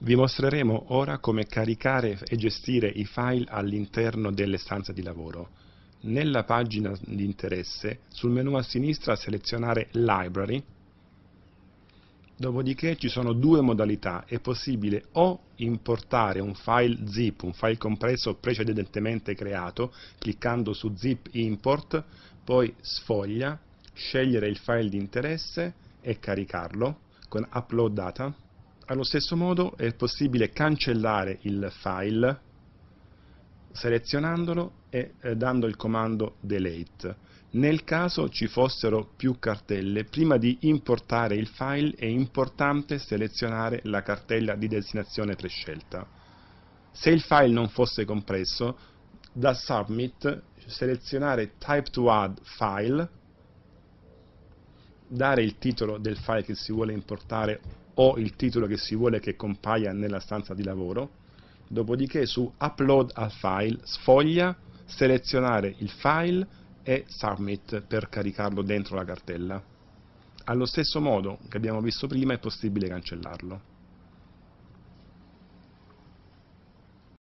Vi mostreremo ora come caricare e gestire i file all'interno delle stanze di lavoro. Nella pagina di interesse, sul menu a sinistra selezionare Library, dopodiché ci sono due modalità, è possibile o importare un file zip, un file compresso precedentemente creato, cliccando su Zip Import, poi sfoglia, scegliere il file di interesse e caricarlo con Upload Data, allo stesso modo è possibile cancellare il file selezionandolo e eh, dando il comando delete nel caso ci fossero più cartelle, prima di importare il file è importante selezionare la cartella di destinazione prescelta. Se il file non fosse compresso, da Submit selezionare Type to Add File, dare il titolo del file che si vuole importare o il titolo che si vuole che compaia nella stanza di lavoro, dopodiché su Upload al file, sfoglia, selezionare il file e Submit per caricarlo dentro la cartella. Allo stesso modo che abbiamo visto prima è possibile cancellarlo.